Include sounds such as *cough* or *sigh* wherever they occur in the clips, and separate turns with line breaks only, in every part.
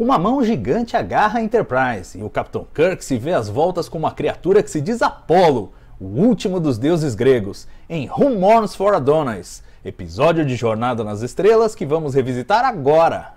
Uma mão gigante agarra a Enterprise e o Capitão Kirk se vê às voltas com uma criatura que se diz Apolo, o último dos deuses gregos, em Rumors for Adonis, episódio de Jornada nas Estrelas que vamos revisitar agora.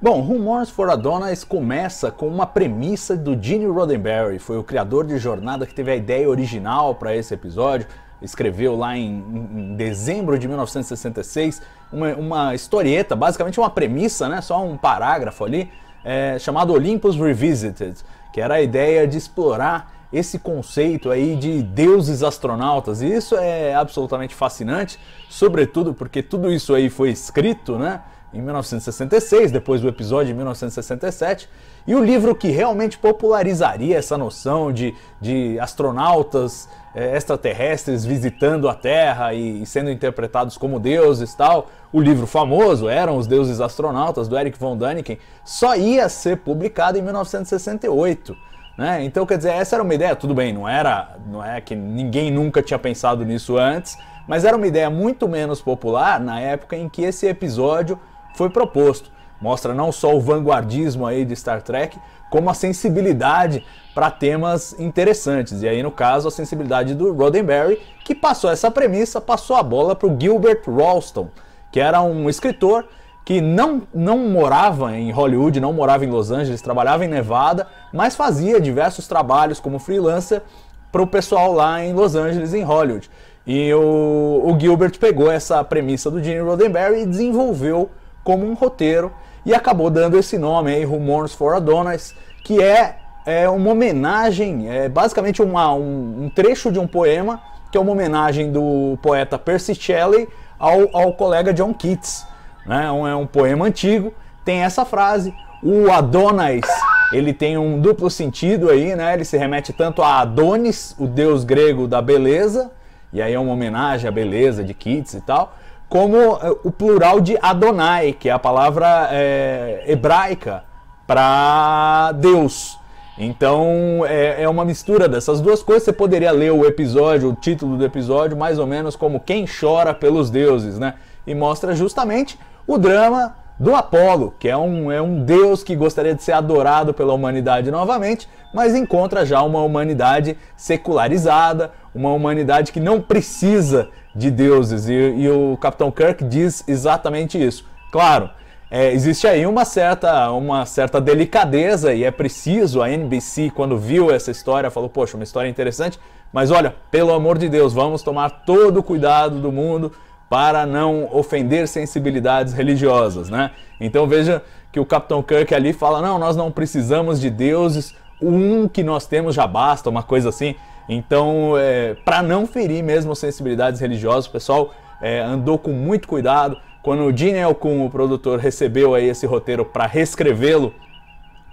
Bom, Rumors for Adonis começa com uma premissa do Gene Roddenberry, foi o criador de Jornada que teve a ideia original para esse episódio, escreveu lá em, em dezembro de 1966 uma, uma, historieta, basicamente uma premissa, né, só um parágrafo ali, é, chamado Olympus Revisited, que era a ideia de explorar esse conceito aí de deuses astronautas. E isso é absolutamente fascinante, sobretudo porque tudo isso aí foi escrito, né? em 1966, depois do episódio de 1967, e o livro que realmente popularizaria essa noção de, de astronautas é, extraterrestres visitando a Terra e, e, sendo interpretados como deuses tal, o livro famoso eram os deuses astronautas do Eric von Däniken, só ia ser publicado em 1968. Né? Então, quer dizer, essa era uma ideia, tudo bem, não era, não é que ninguém nunca tinha pensado nisso antes, mas era uma ideia muito menos popular na época em que esse episódio foi proposto. Mostra não só o vanguardismo aí de Star Trek, como a sensibilidade para temas interessantes. E aí, no caso, a sensibilidade do Roddenberry, que passou essa premissa, passou a bola para o Gilbert Ralston, que era um escritor que não, não morava em Hollywood, não morava em Los Angeles, trabalhava em Nevada, mas fazia diversos trabalhos como freelancer para o pessoal lá em Los Angeles, em Hollywood. E o, o Gilbert pegou essa premissa do Gene Roddenberry e desenvolveu como um roteiro e acabou dando esse nome aí, Rumors for Adonis, que é, é uma homenagem, é basicamente uma, um, um, trecho de um poema, que é uma homenagem do poeta Percy Shelley ao, ao colega John Keats. Né? Um, é um poema antigo, tem essa frase, o Adonis ele tem um duplo sentido aí, né? Ele se remete tanto a Adonis, o deus grego da beleza, e aí é uma homenagem à beleza de Keats e tal, como eh, o plural de Adonai, que é a palavra é, hebraica para Deus. Então é, é, uma mistura dessas duas coisas. Você poderia ler o episódio, o título do episódio, mais ou menos como Quem Chora pelos Deuses, né? E mostra justamente o drama do Apolo, que é um, é um deus que gostaria de ser adorado pela humanidade novamente, mas encontra já uma humanidade secularizada, uma humanidade que não precisa de deuses. E, e o Capitão Kirk diz exatamente isso. Claro, é, existe aí uma certa, uma certa delicadeza e é preciso. A NBC, quando viu essa história, falou: Poxa, uma história interessante, mas olha, pelo amor de Deus, vamos tomar todo o cuidado do mundo para não ofender sensibilidades religiosas, né? Então veja que o Capitão Kirk ali fala: Não, nós não precisamos de deuses, um que nós temos já basta, uma coisa assim. Então, é, para não ferir mesmo sensibilidades religiosas, o pessoal é, andou com muito cuidado. Quando o Daniel Elkun, o produtor, recebeu aí esse roteiro para reescrevê-lo,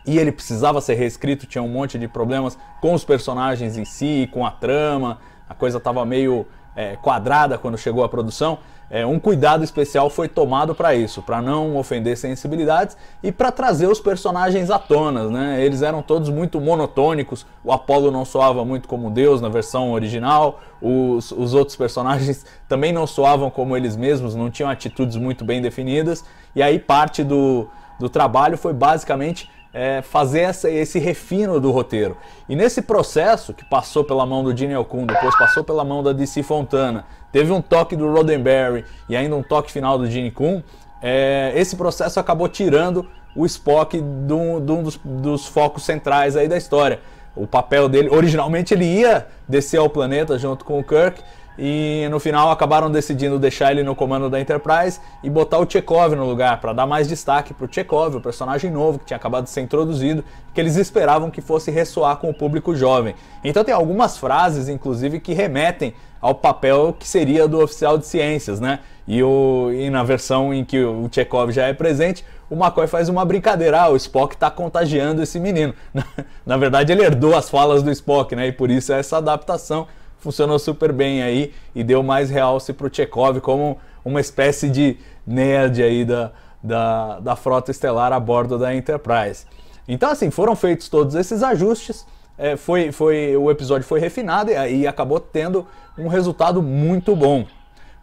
e ele precisava ser reescrito, tinha um monte de problemas com os personagens em si, com a trama, a coisa estava meio é, quadrada quando chegou à produção é, um cuidado especial foi tomado para isso, para não ofender sensibilidades e para trazer os personagens à tona. Né? Eles eram todos muito monotônicos, o Apolo não soava muito como Deus na versão original, os, os outros personagens *laughs* também não soavam como eles mesmos, não tinham atitudes muito bem definidas, e aí parte do, do trabalho foi basicamente é, fazer essa, esse refino do roteiro. E nesse processo, que passou pela mão do Gene Okun, depois passou pela mão da DC Fontana, teve um toque do Roddenberry e ainda um toque final do Gene Kuhn, é, esse processo acabou tirando o Spock de um, dos, dos focos centrais aí da história. O papel dele, originalmente ele ia descer ao planeta junto com o Kirk, e no final acabaram decidindo deixar ele no comando da Enterprise e botar o Chekhov no lugar, para dar mais destaque para o Chekhov, o personagem novo que tinha acabado de ser introduzido, que eles esperavam que fosse ressoar com o público jovem. Então tem algumas frases, inclusive, que remetem ao papel que seria do oficial de ciências, né? E, o, e na versão em que o Chekhov já é presente, o McCoy faz uma brincadeira, ah, o Spock está contagiando esse menino. Na, *laughs* na verdade, ele herdou as falas do Spock, né? E por isso é essa adaptação funcionou super bem aí e deu mais realce para o Tchekov como uma espécie de nerd aí da, da, da frota estelar a bordo da Enterprise. Então, assim, foram feitos todos esses ajustes, é, foi, foi, o episódio foi refinado e aí acabou tendo um resultado muito bom.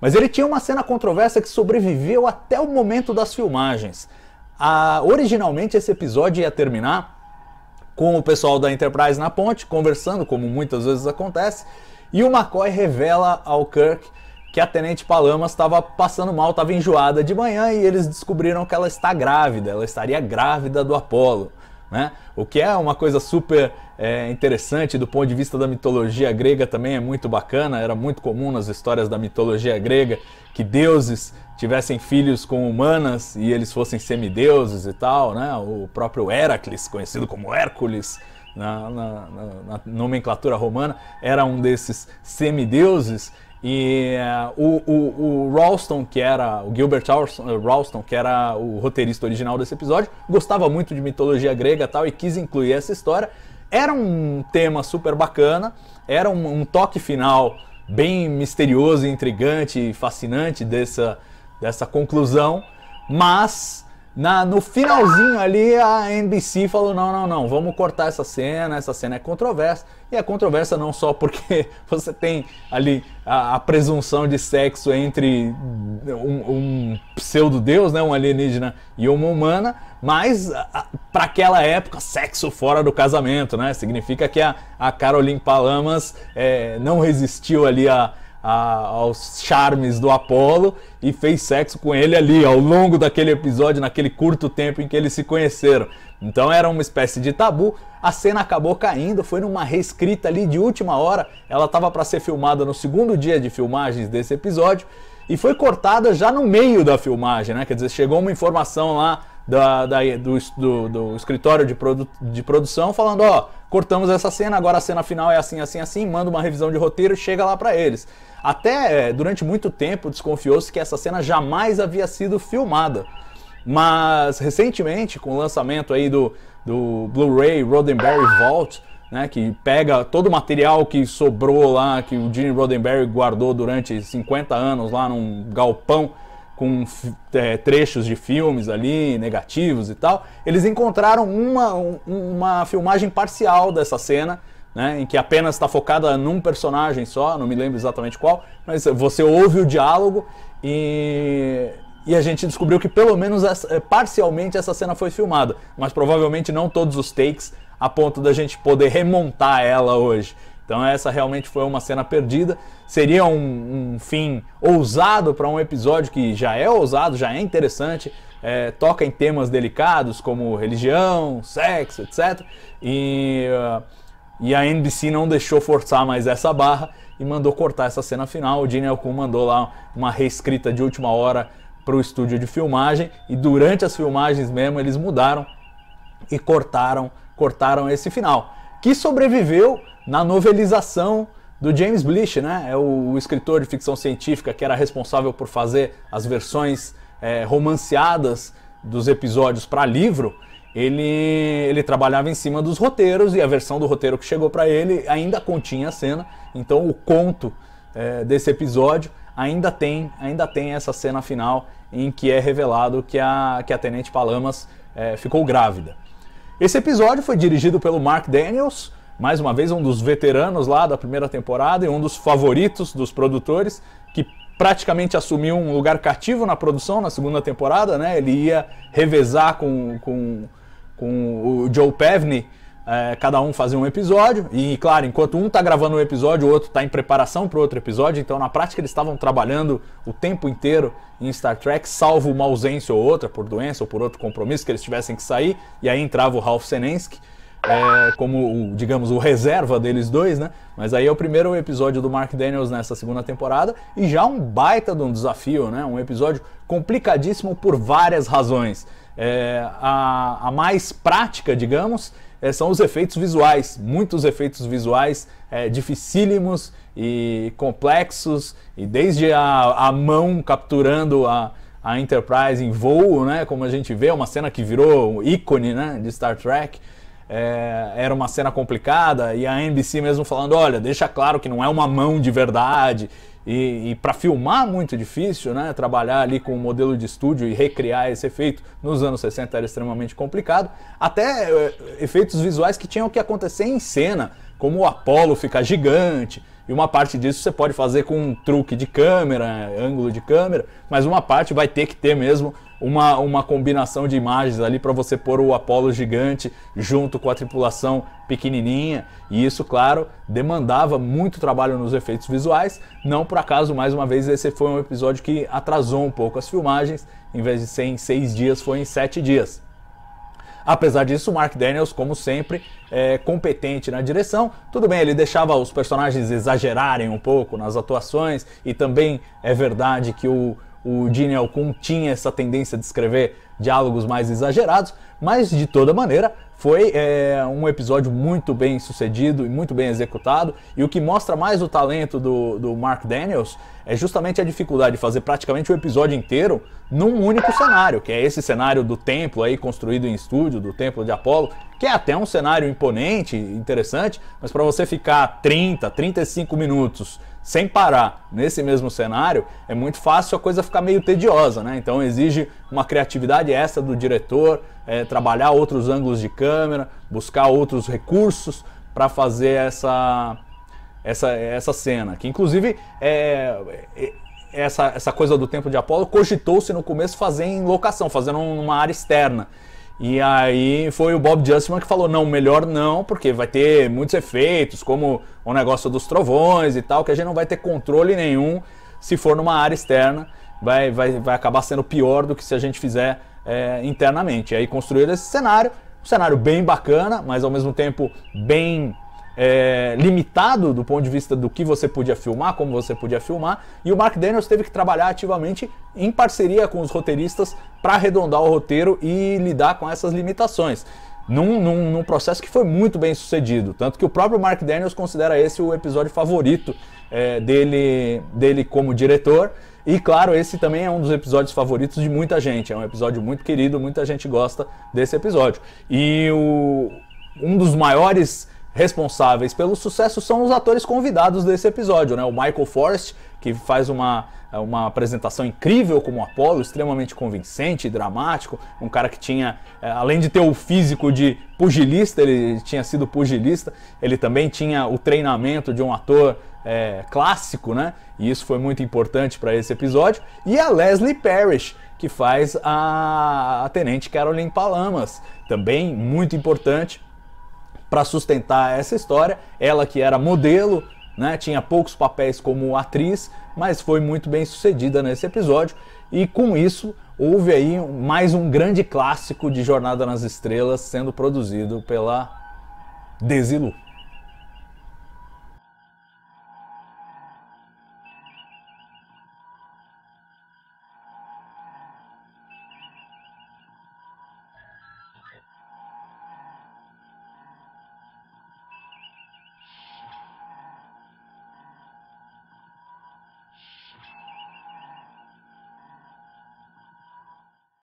Mas ele tinha uma cena controversa que sobreviveu até o momento das filmagens. A, originalmente, esse episódio ia terminar com o pessoal da Enterprise na ponte, conversando, como muitas vezes acontece, e o McCoy revela ao Kirk que a Tenente Palamas estava passando mal, estava enjoada de manhã e eles descobriram que ela está grávida, ela estaria grávida do Apolo. Né? O que é uma coisa super é, interessante do ponto de vista da mitologia grega também é muito bacana, era muito comum nas histórias da mitologia grega que deuses tivessem filhos com humanas e eles fossem semideuses e tal, né? O próprio Heracles, conhecido como Hércules, na, na, na nomenclatura romana, era um desses semideuses. E uh, o, o, o Ralston, que era o Gilbert eh, Ralston, que era o roteirista original desse episódio, gostava muito de mitologia grega tal e quis incluir essa história. Era um tema super bacana, era um, um toque final bem misterioso, intrigante, fascinante dessa, dessa conclusão, mas na, no finalzinho ali, a NBC falou: não, não, não, vamos cortar essa cena, essa cena é controversa. E é controversa não só porque *laughs* você tem ali a, a presunção de sexo entre um, um pseudo-deus, né, um alienígena e uma humana, mas para aquela época, sexo fora do casamento, né? Significa que a, a Caroline Palamas é, não resistiu ali a a, aos charmes do Apolo e fez sexo com ele ali ao longo daquele episódio, naquele curto tempo em que eles se conheceram. Então era uma espécie de tabu. A cena acabou caindo, foi numa reescrita ali de última hora. Ela estava para ser filmada no segundo dia de filmagens desse episódio e foi cortada já no meio da filmagem, né? Quer dizer, chegou uma informação lá da, da, do, do, do, escritório de, produ, de produção falando, ó, oh, cortamos essa cena, agora a cena final é assim, assim, assim, manda uma revisão de roteiro, chega lá para eles. Até é, durante muito tempo desconfiou-se que essa cena jamais havia sido filmada. Mas recentemente, com o lançamento aí do, do Blu-ray Roddenberry Vault, né, que pega todo o material que sobrou lá, que o Gene Roddenberry guardou durante 50 anos lá num galpão com é, trechos de filmes ali negativos e tal, eles encontraram uma, um, uma filmagem parcial dessa cena, né, em que apenas está focada num personagem só, não me lembro exatamente qual, mas você ouve o diálogo e, e a gente descobriu que pelo menos essa, é, parcialmente essa cena foi filmada, mas provavelmente não todos os takes a ponto da gente poder remontar ela hoje. Então essa realmente foi uma cena perdida. Seria um, um fim ousado para um episódio que já é ousado, já é interessante, é, toca em temas delicados como religião, sexo, etc. E, uh, e a NBC não deixou forçar mais essa barra e mandou cortar essa cena final. O Gene Alcum mandou lá uma reescrita de última hora para o estúdio de filmagem e durante as filmagens mesmo eles mudaram e cortaram cortaram esse final que sobreviveu na novelização do James Blish, né? É o, escritor de ficção científica que era responsável por fazer as versões é, romanceadas dos episódios para livro. Ele, ele trabalhava em cima dos roteiros e a versão do roteiro que chegou para ele ainda continha a cena. Então o conto é, desse episódio ainda tem ainda tem essa cena final em que é revelado que a, que a Tenente Palamas é, ficou grávida. Esse episódio foi dirigido pelo Mark Daniels, mais uma vez, um dos veteranos lá da primeira temporada e um dos favoritos dos produtores, que praticamente assumiu um lugar cativo na produção na segunda temporada, né? Ele ia revezar com, com, com o Joe Pevney, é, cada um fazer um episódio. E, claro, enquanto um está gravando um episódio, o outro está em preparação para outro episódio. Então, na prática, eles estavam trabalhando o tempo inteiro em Star Trek, salvo uma ausência ou outra, por doença ou por outro compromisso que eles tivessem que sair. E aí entrava o Ralph Senensky é, como, digamos, o reserva deles dois, né? Mas aí é o primeiro episódio do Mark Daniels nessa segunda temporada e já um baita de um desafio, né? Um episódio complicadíssimo por várias razões. É, a, a mais prática, digamos, é, são os efeitos visuais. Muitos efeitos visuais é, dificílimos e complexos, e desde a, a mão capturando a, a Enterprise em voo, né, como a gente vê, uma cena que virou um ícone né, de Star Trek é, era uma cena complicada e a NBC mesmo falando, olha, deixa claro que não é uma mão de verdade. E, e para filmar muito difícil, né? Trabalhar ali com o um modelo de estúdio e recriar esse efeito nos anos 60 era extremamente complicado. Até eh, efeitos visuais que tinham que acontecer em cena, como o Apollo ficar gigante. E uma parte disso você pode fazer com um truque de câmera, ângulo de câmera, mas uma parte vai ter que ter mesmo uma, uma combinação de imagens ali para você pôr o apolo gigante junto com a tripulação pequenininha. E isso, claro, demandava muito trabalho nos efeitos visuais. Não por acaso, mais uma vez, esse foi um episódio que atrasou um pouco as filmagens. Em vez de ser em seis dias, foi em sete dias. Apesar disso, Mark Daniels, como sempre, é competente na direção. Tudo bem, ele deixava os personagens exagerarem um pouco nas atuações, e também é verdade que o o Gene Alcum tinha essa tendência de escrever diálogos mais exagerados, mas de toda maneira foi é, um episódio muito bem sucedido e muito bem executado. E o que mostra mais o talento do, do Mark Daniels é justamente a dificuldade de fazer praticamente o episódio inteiro num único cenário, que é esse cenário do templo aí construído em estúdio, do templo de Apolo, que é até um cenário imponente, interessante, mas para você ficar 30, 35 minutos sem parar nesse mesmo cenário, é muito fácil a coisa ficar meio tediosa, né? Então exige uma criatividade extra do diretor, é, trabalhar outros ângulos de câmera, buscar outros recursos para fazer essa, essa, essa cena. Que inclusive é, é, essa, essa coisa do tempo de Apolo cogitou-se no começo fazer em locação, fazendo numa área externa. E aí foi o Bob Justman que falou: não, melhor não, porque vai ter muitos efeitos, como o negócio dos trovões e tal, que a gente não vai ter controle nenhum se for numa área externa. Vai, vai, vai acabar sendo pior do que se a gente fizer é, internamente. E aí construíram esse cenário, um cenário bem bacana, mas ao mesmo tempo bem é, limitado do ponto de vista do que você podia filmar, como você podia filmar, e o Mark Daniels teve que trabalhar ativamente em parceria com os roteiristas para arredondar o roteiro e lidar com essas limitações. Num, num, num, processo que foi muito bem sucedido. Tanto que o próprio Mark Daniels considera esse o episódio favorito é, dele, dele como diretor. E claro, esse também é um dos episódios favoritos de muita gente. É um episódio muito querido, muita gente gosta desse episódio. E o, um dos maiores responsáveis pelo sucesso são os atores convidados desse episódio, né? O Michael Forrest, que faz uma, uma apresentação incrível como Apollo, extremamente convincente, dramático, um cara que tinha, é, além de ter o físico de pugilista, ele tinha sido pugilista, ele também tinha o treinamento de um ator é, clássico, né? E isso foi muito importante para esse episódio. E a Leslie Parrish, que faz a, a Tenente Caroline Palamas, também muito importante para sustentar essa história. Ela que era modelo, né, tinha poucos papéis como atriz, mas foi muito bem sucedida nesse episódio. E com isso, houve aí mais um grande clássico de Jornada nas Estrelas sendo produzido pela Desilu.